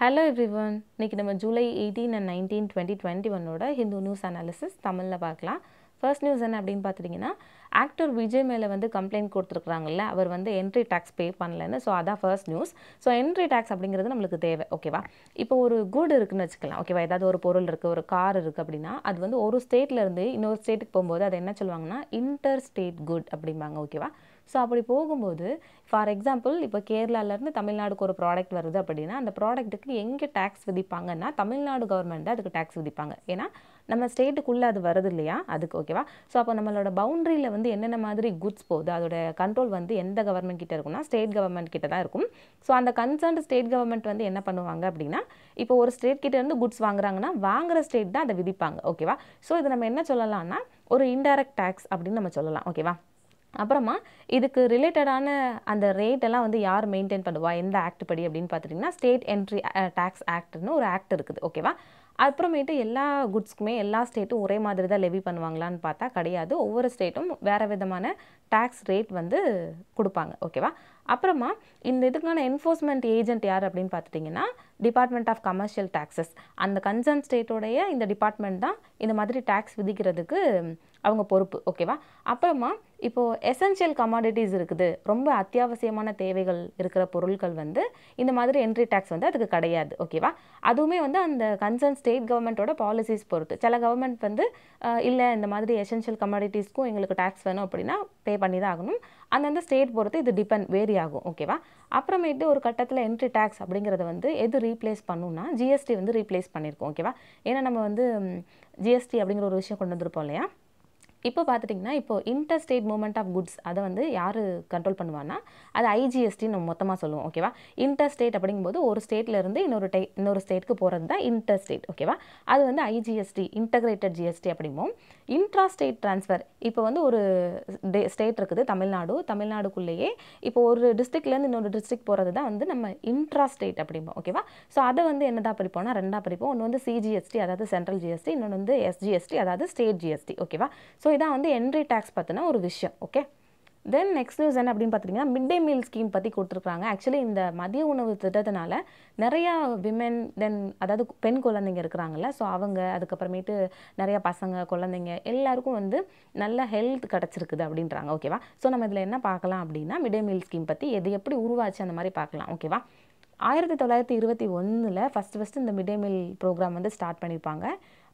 hello everyone இன்றைக்கி நம்ம July eighteen and nineteen twenty twenty ஒன்னோட ஹிந்து நியூஸ் அனாலிசிஸ் தமிழில் பார்க்கலாம் ஃபர்ஸ்ட் நியூஸ் என்ன அப்படின்னு பார்த்துட்டிங்கன்னா ஆக்டர் விஜய் மேலே வந்து கம்ப்ளைண்ட் கொடுத்துருக்குறாங்கல்ல அவர் வந்து என்ட்ரி டேக்ஸ் பே பண்ணலன்னு ஸோ அதான் first news so entry tax அப்படிங்கிறது நம்மளுக்கு தேவை ஓகேவா இப்போ ஒரு குட் இருக்குன்னு வச்சுக்கலாம் ஓகேவா ஏதாவது ஒரு பொருள் இருக்குது ஒரு கார் இருக்குது அப்படின்னா அது வந்து ஒரு ஸ்டேட்லேருந்து இன்னொரு ஸ்டேட்டுக்கு போகும்போது அது என்ன சொல்லுவாங்கன்னா இன்டர் ஸ்டேட் குட் அப்படிம்பாங்க ஓகேவா ஸோ அப்படி போகும்போது ஃபார் எக்ஸாம்பிள் இப்போ கேரளாலேருந்து தமிழ்நாடுக்கு ஒரு ப்ராடக்ட் வருது அப்படின்னா அந்த ப்ராடக்ட்டுக்கு எங்கே டேக்ஸ் விதிப்பாங்கன்னா தமிழ்நாடு கவர்மெண்ட் அதுக்கு டேக்ஸ் விதிப்பாங்க ஏன்னா நம்ம ஸ்டேட்டுக்குள்ளே அது வருது இல்லையா அதுக்கு ஓகேவா ஸோ அப்போ நம்மளோட பவுண்ட்ரியில் வந்து என்னென்ன மாதிரி குட்ஸ் போகுது அதோட கண்ட்ரோல் வந்து எந்த கவர்மெண்ட் கிட்ட இருக்கும்னா ஸ்டேட் கவர்மெண்ட் கிட்ட தான் இருக்கும் ஸோ அந்த கன்சர்ன்ட் ஸ்டேட் கவர்மெண்ட் வந்து என்ன பண்ணுவாங்க அப்படின்னா இப்போ ஒரு ஸ்டேட் கிட்ட இருந்து குட்ஸ் வாங்குறாங்கன்னா வாங்குற ஸ்டேட் தான் அதை விதிப்பாங்க ஓகேவா ஸோ இது நம்ம என்ன சொல்லலாம்னா ஒரு இன்டைரக்ட் டேக்ஸ் அப்படின்னு நம்ம சொல்லலாம் ஓகேவா அப்புறமா இதுக்கு ரிலேட்டடான அந்த ரேட் எல்லாம் வந்து யார் மெயின்டைன் பண்ணுவா எந்த ஆக்ட் படி அப்படின்னு பார்த்துட்டிங்கன்னா ஸ்டேட் என்ட்ரி டேக்ஸ் ஆக்ட்னு ஒரு ஆக்ட் இருக்குது ஓகேவா அப்புறமேட்டு எல்லா குட்ஸ்க்குமே எல்லா ஸ்டேட்டும் ஒரே மாதிரி தான் லெவி பண்ணுவாங்களான்னு பார்த்தா கிடையாது ஒவ்வொரு ஸ்டேட்டும் வேறு விதமான டேக்ஸ் ரேட் வந்து கொடுப்பாங்க ஓகேவா அப்புறமா இந்த இதுக்கான என்ஃபோர்ஸ்மெண்ட் ஏஜென்ட் யார் அப்படின்னு பார்த்துட்டிங்கன்னா டிபார்ட்மெண்ட் ஆஃப் கமர்ஷியல் டேக்ஸஸ் அந்த கன்சர்ன் ஸ்டேட்டோடைய இந்த டிபார்ட்மெண்ட் தான் இந்த மாதிரி டேக்ஸ் விதிக்கிறதுக்கு அவங்க பொறுப்பு ஓகேவா அப்புறமா இப்போது எசென்ஷியல் கமாடிட்டிஸ் இருக்குது ரொம்ப அத்தியாவசியமான தேவைகள் இருக்கிற பொருட்கள் வந்து இந்த மாதிரி என்ட்ரி டேக்ஸ் வந்து அதுக்கு கிடையாது ஓகேவா அதுவுமே வந்து அந்த கன்சர்ன் ஸ்டேட் கவர்மெண்ட்டோட பாலிசிஸ் பொறுத்து சில கவர்மெண்ட் வந்து இல்லை இந்த மாதிரி எசென்ஷியல் கமாடிட்டிஸ்க்கும் எங்களுக்கு டேக்ஸ் வேணும் அப்படின்னா பே பண்ணி தான் ஆகணும் அந்தந்த ஸ்டேட் பொறுத்து இது டிபெண்ட் வேரி ஆகும் ஓகேவா அப்புறமேட்டு ஒரு கட்டத்தில் என்ட்ரி டேக்ஸ் அப்படிங்கிறத வந்து எது ரீப்ளேஸ் பண்ணுன்னா ஜிஎஸ்டி வந்து ரீப்ளேஸ் பண்ணியிருக்கோம் ஓகேவா ஏன்னா நம்ம வந்து ஜிஎஸ்டி அப்படிங்கிற ஒரு விஷயம் கொண்டு வந்திருப்போம் இல்லையா இப்போ பார்த்துட்டிங்கன்னா இப்போ inter state movement of goods அதை வந்து யார் கண்ட்ரோல் பண்ணுவான்னா அது ஐஜிஎஸ்டி நம்ம மொத்தமாக சொல்லுவோம் ஓகேவா இன்டர் ஸ்டேட் அப்படிங்கும்போது ஒரு ஸ்டேட்லேருந்து இன்னொரு டே இன்னொரு ஸ்டேட்டுக்கு போகிறது தான் இன்டர் ஸ்டேட் ஓகேவா அது வந்து ஐஜிஎஸ்டி இன்டகிரேட்டட் ஜிஎஸ்டி அப்படிம்போம் இன்ட்ரா ஸ்டேட் ட்ரான்ஸ்ஃபர் இப்போ வந்து ஒரு டே ஸ்டேட் இருக்குது தமிழ்நாடு தமிழ்நாடுக்குள்ளேயே இப்போ ஒரு டிஸ்ட்ரிக்ட்லேருந்து இன்னொரு டிஸ்ட்ரிக்ட் போகிறது தான் வந்து நம்ம இன்ட்ரா ஸ்டேட் அப்படிம்போம் ஓகேவா ஸோ அதை வந்து என்னதான் பிரிப்போம்னா ரெண்டாக பிரிப்போம் ஒன்று வந்து சிஜிஎஸ்டி அதாவது சென்ட்ரல் ஜிஎஸ்டி இன்னொன்று வந்து எஸ்ஜிஎஸ்டி அதாவது ஸ்டேட் ஜிஎஸ்டி ஓகேவா ஸோ ஸோ இதான் வந்து என்ட்ரி டேக்ஸ் பற்றின ஒரு விஷயம் ஓகே தென் நெக்ஸ்ட் நியூஸ் என்ன அப்படின்னு பார்த்துட்டிங்கன்னா மிட் டே மீல் ஸ்கீம் பற்றி கொடுத்துருக்காங்க ஆக்சுவலி இந்த மதிய உணவு திட்டத்தினால நிறையா விமென் தென் அதாவது பெண் குழந்தைங்க இருக்கிறாங்கல்ல ஸோ அவங்க அதுக்கப்புறமேட்டு நிறையா பசங்க குழந்தைங்க எல்லாருக்கும் வந்து நல்ல ஹெல்த் கிடச்சிருக்குது அப்படின்றாங்க ஓகேவா ஸோ நம்ம இதில் என்ன பார்க்கலாம் அப்படின்னா மிட் டே மீல் ஸ்கீம் பற்றி எது எப்படி உருவாச்சு அந்த மாதிரி பார்க்கலாம் ஓகேவா ஆயிரத்தி தொள்ளாயிரத்தி இருபத்தி ஒன்றில் ஃபஸ்ட்டு ஃபஸ்ட்டு இந்த மிட் டே மீல் ப்ரோக்ராம் வந்து ஸ்டார்ட் பண்ணியிருப்பாங்க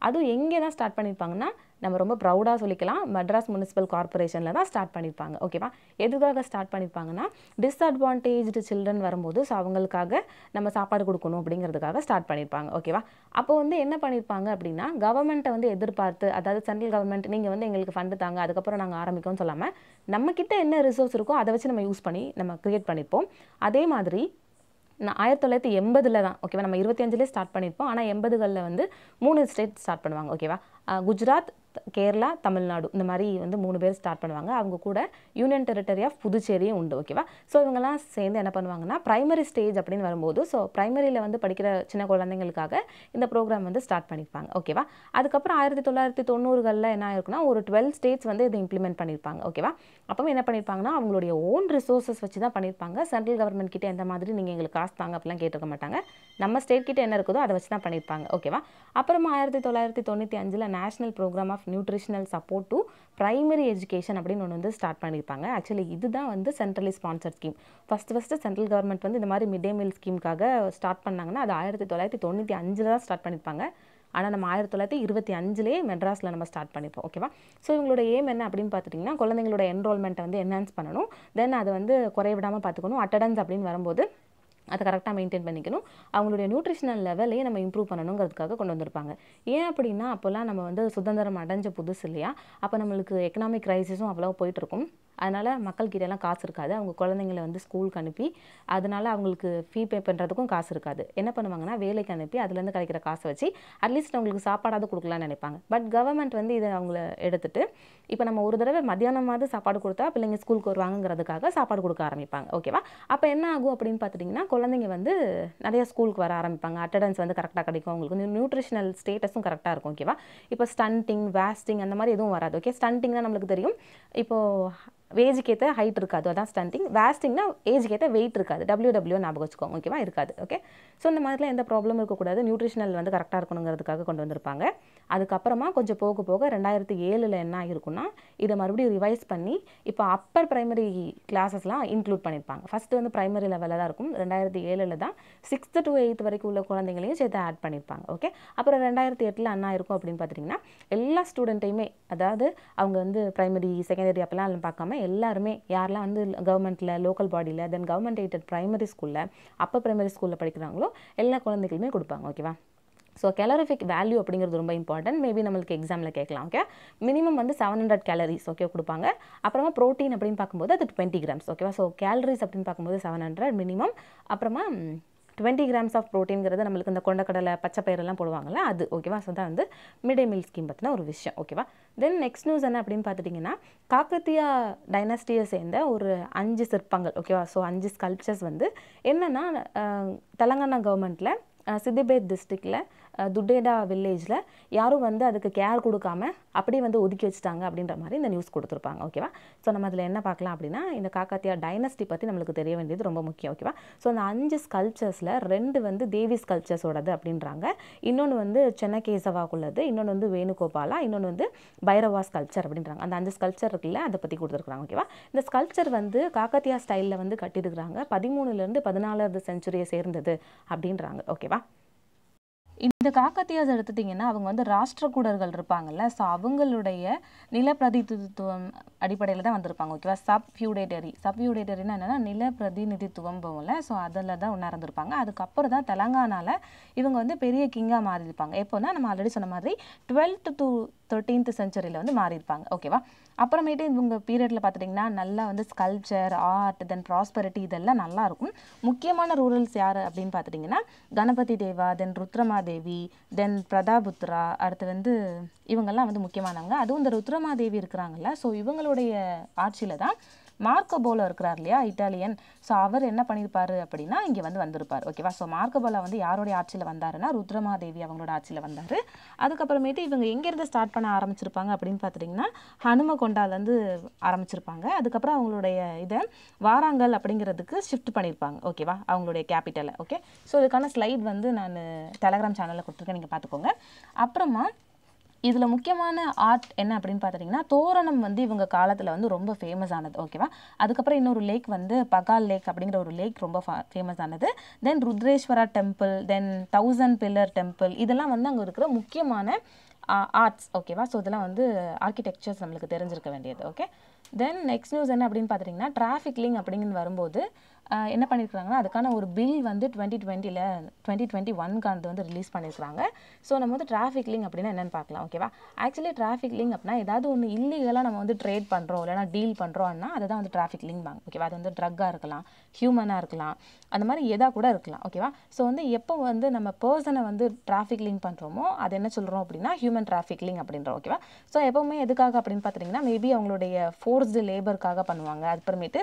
அதுவும் எங்கே தான் ஸ்டார்ட் பண்ணியிருப்பாங்கன்னா நம்ம ரொம்ப ப்ரௌடாக சொல்லிக்கலாம் மெட்ராஸ் முனிசிபல் கார்பரேஷனில் தான் ஸ்டார்ட் பண்ணியிருப்பாங்க ஓகேவா எதுக்காக ஸ்டார்ட் பண்ணியிருப்பாங்கன்னா டிஸ்அட்வான்டேஜ்டு சில்ட்ரன் வரும்போது ஸோ அவங்களுக்காக நம்ம சாப்பாடு கொடுக்கணும் அப்படிங்கிறதுக்காக ஸ்டார்ட் பண்ணியிருப்பாங்க ஓகேவா அப்போ வந்து என்ன பண்ணியிருப்பாங்க அப்படின்னா கவர்மெண்ட்டை வந்து எதிர்பார்த்து அதாவது சென்ட்ரல் கவர்மெண்ட் நீங்கள் வந்து எங்களுக்கு ஃபண்டு தாங்க அதுக்கப்புறம் நாங்கள் ஆரம்பிக்கும்னு சொல்லாமல் நம்மக்கிட்ட என்ன ரிசோர்ஸ் இருக்கோ அதை வச்சு நம்ம யூஸ் பண்ணி நம்ம க்ரியேட் பண்ணிப்போம் அதே மாதிரி நான் ஆயிரத்தி தொள்ளாயிரத்தி எண்பதில் தான் ஓகேவா நம்ம இருபத்தஞ்சிலே ஸ்டார்ட் பண்ணியிருப்போம் ஆனால் எண்பதுகளில் வந்து மூணு ஸ்டேட் ஸ்டார்ட் பண்ணுவாங்க ஓகேவா குஜராத் கேரளா தமிழ்நாடு இந்த மாதிரி வந்து மூணு பேர் ஸ்டார்ட் பண்ணுவாங்க அவங்க கூட யூனியன் டெரிட்டரி ஆஃப் புதுச்சேரியும் உண்டு ஓகேவா ஸோ இவங்கெல்லாம் சேர்ந்து என்ன பண்ணுவாங்கன்னா ப்ரைமரி ஸ்டேஜ் அப்படின்னு வரும்போது ஸோ ப்ரைமரியில் வந்து படிக்கிற சின்ன குழந்தைங்களுக்காக இந்த ப்ரோக்ராம் வந்து ஸ்டார்ட் பண்ணியிருப்பாங்க ஓகேவா அதுக்கப்புறம் ஆயிரத்தி தொள்ளாயிரத்தி தொண்ணூறுகளில் என்ன ஆயிருக்குன்னா ஒரு டுவெல் ஸ்டேட்ஸ் வந்து இதை இம்ப்ளிமெண்ட் பண்ணியிருப்பாங்க ஓகேவா அப்போ என்ன பண்ணியிருப்பாங்கன்னா அவங்களுடைய ஓன் ரிசோர்ஸஸ் வச்சு தான் பண்ணியிருப்பாங்க சென்ட்ரல் கவர்மெண்ட் கிட்டே எந்த மாதிரி நீங்கள் எங்களுக்கு காசு தாங்க அப்படிலாம் கேட்டிருக்க மாட்டாங்க நம்ம ஸ்டேட் கிட்ட என்ன இருக்குதோ அதை வச்சு தான் பண்ணியிருப்பாங்க ஓகேவா அப்புறமா ஆயிரத்தி தொள்ளாயிரத்தி தொண்ணூற்றி அஞ்சில் national program of nutritional support to primary education அப்படின்னு ஒன்று வந்து ஸ்டார்ட் பண்ணியிருப்பாங்க ஆக்சுவலி இதுதான் வந்து centrally sponsor scheme first first central government வந்து இந்த மாதிரி மிட் டே மீல் ஸ்கீமுக்காக ஸ்டார்ட் பண்ணாங்கன்னா அது ஆயிரத்தி தொள்ளாயிரத்தி தொண்ணூற்றி அஞ்சில் தான் ஸ்டார்ட் பண்ணியிருப்பாங்க ஆனால் நம்ம ஆயிரத்தி தொள்ளாயிரத்தி இருபத்தி அஞ்சுலேயே மெட்ராஸில் நம்ம ஸ்டார்ட் பண்ணிப்போம் ஓகேவா ஸோ இவங்களோட ஏம் என்ன அப்படின்னு பார்த்துட்டிங்கன்னா குழந்தைங்களோட என்ரோல்மெண்ட்டை வந்து என்ஹான்ஸ் பண்ணணும் தென் அதை வந்து குறைவிடாமல் விடாமல் பார்த்துக்கணும் அட்டடன்ஸ் அப்படின்னு வரும்போது அதை கரெக்டாக மெயின்டைன் பண்ணிக்கணும் அவங்களுடைய நியூட்ரிஷனல் லெவலையும் நம்ம இம்ப்ரூவ் பண்ணணுங்கிறதுக்காக கொண்டு வந்திருப்பாங்க ஏன் அப்படின்னா அப்போல்லாம் நம்ம வந்து சுதந்திரம் அடைஞ்ச புதுசு இல்லையா அப்போ நம்மளுக்கு எக்கனாமிக் க்ரைசிஸும் அவ்வளோ போயிட்டுருக்கும் அதனால் மக்கள்கிட்டலாம் காசு இருக்காது அவங்க குழந்தைங்கள வந்து ஸ்கூலுக்கு அனுப்பி அதனால் அவங்களுக்கு ஃபீ பே பண்ணுறதுக்கும் காசு இருக்காது என்ன பண்ணுவாங்கன்னா வேலைக்கு அனுப்பி அதுலேருந்து கிடைக்கிற காசை வச்சு அட்லீஸ்ட் அவங்களுக்கு சாப்பாடாவது கொடுக்கலான்னு நினைப்பாங்க பட் கவர்மெண்ட் வந்து இதை அவங்கள எடுத்துகிட்டு இப்போ நம்ம ஒரு தடவை மதியானமாவது சாப்பாடு கொடுத்தா பிள்ளைங்க ஸ்கூலுக்கு வருவாங்கிறதுக்காக சாப்பாடு கொடுக்க ஆரம்பிப்பாங்க ஓகேவா அப்போ என்ன ஆகும் அப்படின்னு பார்த்துட்டிங்கன்னா குழந்தைங்க வந்து நிறைய ஸ்கூலுக்கு வர ஆரம்பிப்பாங்க அட்டண்டன்ஸ் வந்து கரெக்டாக கிடைக்கும் அவங்களுக்கு வந்து நியூட்ரிஷனல் ஸ்டேட்டஸும் கரெக்டாக இருக்கும் ஓகேவா இப்போ ஸ்டண்டிங் வேஸ்டிங் அந்த மாதிரி எதுவும் வராது ஓகே ஸ்டண்டிங்னா நம்மளுக்கு தெரியும் இப்போது ஏஜுக்கேற்ற ஹைட் இருக்காது அதான் ஸ்டண்டிங் வேஸ்டிங்னா ஏஜுக்கேற்ற வெயிட் இருக்காது டபிள்யூ டபிள்யூ ஞாபகம் வச்சுக்கோங்க ஓகேவா இருக்காது ஓகே ஸோ இந்த மாதிரிலாம் எந்த ப்ராப்ளமும் இருக்கக்கூடாது நியூட்ரிஷனல் வந்து கரெக்டாக இருக்கணுங்கிறதுக்காக கொண்டு வந்திருப்பாங்க அதுக்கப்புறமா கொஞ்சம் போக போக ரெண்டாயிரத்தி ஏழில் என்ன ஆகிருக்குன்னா இதை மறுபடியும் ரிவைஸ் பண்ணி இப்போ அப்பர் ப்ரைமரி கிளாஸஸ்லாம் இன்க்ளூட் பண்ணியிருப்பாங்க ஃபஸ்ட்டு வந்து ப்ரைமரி லெவலில் தான் இருக்கும் ரெண்டாயிரத்தி ஏழில் தான் சிக்ஸ்த்து டு எயித் வரைக்கும் உள்ள குழந்தைங்களையும் சேர்த்து ஆட் பண்ணியிருப்பாங்க ஓகே அப்புறம் ரெண்டாயிரத்தி எட்டில் என்ன இருக்கும் அப்படின்னு பார்த்தீங்கன்னா எல்லா ஸ்டூடெண்ட்டையுமே அதாவது அவங்க வந்து ப்ரைமரி செகண்டரி அப்போல்லாம் பார்க்காம எல்லாருமே யாரெல்லாம் வந்து கவர்மெண்ட்டில் லோக்கல் பாடியில் தென் கவர்மெண்ட் எய்டட் ப்ரைமரி ஸ்கூலில் அப்போ ப்ரைமரி ஸ்கூலில் படிக்கிறாங்களோ எல்லா குழந்தைகளுமே கொடுப்பாங்க ஓகேவா ஸோ கேலரிஃபிக் வேல்யூ அப்படிங்கிறது ரொம்ப இம்பார்ட்டன்ட் மேபி நம்மளுக்கு எக்ஸாமில் கேட்கலாம் ஓகே மினிமம் வந்து செவன் ஹண்ட்ரட் கேலரிஸ் ஓகே கொடுப்பாங்க அப்புறமா ப்ரோட்டீன் அப்படின்னு பார்க்கும்போது அது டுவெண்ட்டி கிராம்ஸ் ஓகேவா ஸோ கேலரிஸ் அப்படின்னு பார்க்கும்போது செவன் ஹண்ட்ரட் மினிமம் அப்புறமா டுவெண்ட்டி கிராம்ஸ் ஆஃப் ப்ரோட்டீன்கிறது நம்மளுக்கு இந்த கொண்டக்கடலை பச்சை பயிரெல்லாம் போடுவாங்கள்ல அது ஓகேவா ஸோ தான் வந்து மிடே டே மீல் ஸ்கீம் பற்றின ஒரு விஷயம் ஓகேவா தென் நெக்ஸ்ட் நியூஸ் என்ன அப்படின்னு பார்த்துட்டிங்கன்னா காக்கத்தியா டைனாஸ்டியை சேர்ந்த ஒரு அஞ்சு சிற்பங்கள் ஓகேவா ஸோ அஞ்சு ஸ்கல்ப்சர்ஸ் வந்து என்னென்னா தெலங்கானா கவர்மெண்ட்டில் சித்திபேத் டிஸ்ட்ரிக்டில் துடேடா வில்லேஜில் யாரும் வந்து அதுக்கு கேர் கொடுக்காம அப்படியே வந்து ஒதுக்கி வச்சுட்டாங்க அப்படின்ற மாதிரி இந்த நியூஸ் கொடுத்துருப்பாங்க ஓகேவா ஸோ நம்ம அதில் என்ன பார்க்கலாம் அப்படின்னா இந்த காக்காத்தியா டைனஸ்டி பற்றி நம்மளுக்கு தெரிய வேண்டியது ரொம்ப முக்கியம் ஓகேவா ஸோ அந்த அஞ்சு ஸ்கல்ச்சர்ஸில் ரெண்டு வந்து தேவி ஸ்கல்ச்சர்ஸோடது அப்படின்றாங்க இன்னொன்று வந்து சென்னகேசவாக்குள்ளது இன்னொன்று வந்து வேணுகோபாலா இன்னொன்று வந்து பைரவா ஸ்கல்ச்சர் அப்படின்றாங்க அந்த அஞ்சு ஸ்கல்ச்சர் இருக்குல்ல அதை பற்றி கொடுத்துருக்குறாங்க ஓகேவா இந்த ஸ்கல்ச்சர் வந்து காக்கத்தியா ஸ்டைலில் வந்து கட்டியிருக்கிறாங்க பதிமூணுலேருந்து பதினாலாவது செஞ்சுரியை சேர்ந்தது அப்படின்றாங்க ஓகேவா இந்த காக்கத்தியாஸ் எடுத்துட்டிங்கன்னா அவங்க வந்து கூடர்கள் இருப்பாங்கல்ல ஸோ அவங்களுடைய நிலப்பிரதிநிதித்துவம் அடிப்படையில் தான் வந்திருப்பாங்க ஓகேவா சப் ஃபியூடேட்டரி சப் ஃபியூடேட்டரினா என்னென்னா நிலப்பிரதிநிதித்துவம் போகல ஸோ அதில் தான் உணர்ந்திருப்பாங்க அதுக்கப்புறம் தான் தெலங்கானாவில் இவங்க வந்து பெரிய கிங்காக மாறியிருப்பாங்க எப்போனா நம்ம ஆல்ரெடி சொன்ன மாதிரி டுவெல்த் டூ தேர்ட்டீன்த் செஞ்சுரியில் வந்து மாறியிருப்பாங்க ஓகேவா அப்புறமேட்டு உங்கள் பீரியடில் பார்த்துட்டிங்கன்னா நல்லா வந்து ஸ்கல்ப்சர் ஆர்ட் தென் ப்ராஸ்பெரிட்டி இதெல்லாம் நல்லா இருக்கும் முக்கியமான ரூரல்ஸ் யார் அப்படின்னு பார்த்துட்டிங்கன்னா கணபதி தேவா தென் ருத்ரமாதேவி தென் பிரதாபுத்ரா அடுத்து வந்து இவங்கெல்லாம் வந்து முக்கியமானவங்க அதுவும் இந்த ருத்ரமாதேவி இருக்கிறாங்கல்ல ஸோ இவங்களுடைய ஆட்சியில் தான் மார்க்கபோலோ இருக்கிறார் இல்லையா இட்டாலியன் ஸோ அவர் என்ன பண்ணியிருப்பார் அப்படின்னா இங்கே வந்து வந்திருப்பார் ஓகேவா ஸோ மார்க்கோபோலா வந்து யாருடைய ஆட்சியில் வந்தாருன்னா ருத்ரமாதேவி அவங்களோட ஆட்சியில் வந்தார் அதுக்கப்புறமேட்டு இவங்க எங்கேருந்து ஸ்டார்ட் பண்ண ஆரம்பிச்சிருப்பாங்க அப்படின்னு பார்த்தீங்கன்னா ஹனுமகொண்டாலேருந்து ஆரம்பிச்சிருப்பாங்க அதுக்கப்புறம் அவங்களுடைய இதை வாராங்கல் அப்படிங்கிறதுக்கு ஷிஃப்ட் பண்ணியிருப்பாங்க ஓகேவா அவங்களுடைய கேபிட்டலை ஓகே ஸோ இதுக்கான ஸ்லைட் வந்து நான் டெலகிராம் சேனலில் கொடுத்துருக்கேன் நீங்கள் பார்த்துக்கோங்க அப்புறமா இதில் முக்கியமான ஆர்ட் என்ன அப்படின்னு பார்த்துட்டிங்கன்னா தோரணம் வந்து இவங்க காலத்தில் வந்து ரொம்ப ஃபேமஸ் ஆனது ஓகேவா அதுக்கப்புறம் இன்னொரு லேக் வந்து பகால் லேக் அப்படிங்கிற ஒரு லேக் ரொம்ப ஃபேமஸ் ஆனது then Rudreswara temple then thousand pillar temple இதெல்லாம் வந்து அங்கே இருக்கிற முக்கியமான ஆர்ட்ஸ் ஓகேவா ஸோ இதெல்லாம் வந்து ஆர்கிடெக்சர்ஸ் நம்மளுக்கு தெரிஞ்சிருக்க வேண்டியது ஓகே தென் நெக்ஸ்ட் நியூஸ் என்ன அப்படின்னு பார்த்தீங்கன்னா டிராஃபிக் லிங் அப்படின்னு வரும்போது என்ன பண்ணியிருக்கிறாங்கன்னா அதுக்கான ஒரு பில் வந்து டுவெண்ட்டி டுவெண்ட்டியில் டுவெண்ட்டி டுவெண்ட்டி ஒன்கானது வந்து ரிலீஸ் பண்ணியிருக்கிறாங்க ஸோ நம்ம வந்து டிராஃபிக் லிங்க் அப்படின்னா என்னென்னு பார்க்கலாம் ஓகேவா ஆக்சுவலி டிராஃபிக் லிங்க் அப்படின்னா ஏதாவது ஒன்று இல்லீகலாக நம்ம வந்து ட்ரேட் பண்ணுறோம் இல்லைனா டீல் பண்ணுறோம்னா அதை தான் வந்து டிராஃபிக் லிங்க் வாங்க ஓகேவா அது வந்து ட்ரக்காக இருக்கலாம் ஹியூமனாக இருக்கலாம் அந்த மாதிரி எதாக கூட இருக்கலாம் ஓகேவா ஸோ வந்து எப்போ வந்து நம்ம பர்சனை வந்து டிராஃபிக் லிங்க் பண்ணுறோமோ அது என்ன சொல்கிறோம் அப்படின்னா ஹியூமன் டிராஃபிக் லிங்க் அப்படின்றோம் ஓகேவா ஸோ எப்போவுமே எதுக்காக அப்படின்னு பார்த்துட்டிங்கன்னா மேபி அவங்களுடைய ஃபோர்ஸ்டு லேபருக்காக பண்ணுவாங்க அதுக்கப்புறமேட்டு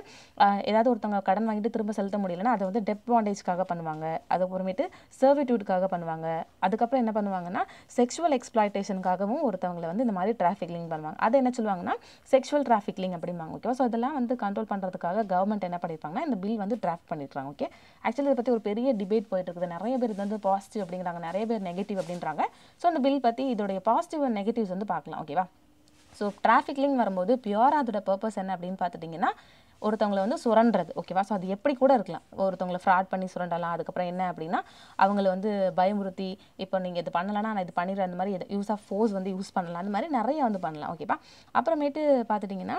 ஏதாவது ஒருத்தவங்க கடன் வாங்கிட்டு திரும்ப செலுத்த முடியலன்னா அதை வந்து டெப் வாண்டேஜ்க்காக பண்ணுவாங்க அதுக்கப்புறமேட்டு சர்வீட்யூட்காக பண்ணுவாங்க அதுக்கப்புறம் என்ன பண்ணுவாங்கன்னா செக்ஷுவல் எக்ஸ்பிளாய்டேஷனுக்காகவும் ஒருத்தவங்களை வந்து இந்த மாதிரி டிராஃபிக் லிங்க் பண்ணுவாங்க அதை என்ன சொல்லுவாங்கன்னா செக்ஷுவல் டிராஃபிக் லிங்க் அப்படிம்பாங்க ஓகேவா ஸோ இதெல்லாம் வந்து கண்ட்ரோல் பண்ணுறதுக்காக கவர்மெண்ட் என்ன பண்ணியிருப்பாங்கன்னா இந்த பில் வந்து டிராஃப்ட் பண்ணிடுறாங்க ஓகே ஆக்சுவலி இதை பற்றி ஒரு பெரிய டிபேட் போயிட்டு இருக்குது நிறைய பேர் இது வந்து பாசிட்டிவ் அப்படிங்கிறாங்க நிறைய பேர் நெகட்டிவ் அப்படின்றாங்க ஸோ அந்த பில் பற்றி இதோடைய பாசிட்டிவ் அண்ட் நெகட்டிவ்ஸ் வந்து பார்க்கலாம் ஓகேவா ஸோ டிராஃபிக்லிங் வரும்போது பியூராக அதோட பர்பஸ் என்ன அப்படின்னு பார்த்துட்டிங்கன்னா ஒருத்தவங்களை வந்து சுரண்டுறது ஓகேவா ஸோ அது எப்படி கூட இருக்கலாம் ஒருத்தவங்களை ஃப்ராட் பண்ணி சுரண்டலாம் அதுக்கப்புறம் என்ன அப்படின்னா அவங்கள வந்து பயமுறுத்தி இப்போ நீங்கள் இது பண்ணலாம்னா நான் இது பண்ணிடுற அந்த மாதிரி யூஸ் ஆஃப் ஃபோர்ஸ் வந்து யூஸ் பண்ணலாம் அந்த மாதிரி நிறைய வந்து பண்ணலாம் ஓகேவா அப்புறமேட்டு பார்த்துட்டிங்கன்னா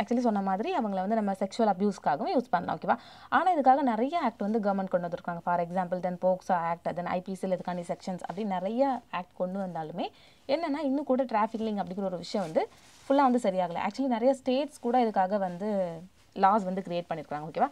ஆக்சுவலி சொன்ன மாதிரி அவங்கள வந்து நம்ம செக்ஷுவல் அப்யூஸ்க்காகவும் யூஸ் பண்ணலாம் ஓகேவா ஆனால் இதுக்காக நிறைய ஆக்ட் வந்து கவர்மெண்ட் கொண்டு வந்திருக்காங்க for example then POCSO act then ஐபிசியில் இதுக்கான செக்ஷன்ஸ் அப்படி நிறைய ஆக்ட் கொண்டு வந்தாலுமே என்னென்னா இன்னும் கூட டிராஃபிக்லிங் அப்படிங்கிற ஒரு விஷயம் வந்து ஃபுல்லாக வந்து சரியாகலை ஆக்சுவலி நிறைய ஸ்டேட்ஸ் கூட இதுக்காக வந்து லாஸ் வந்து க்ரியேட் பண்ணியிருக்காங்க ஓகேவா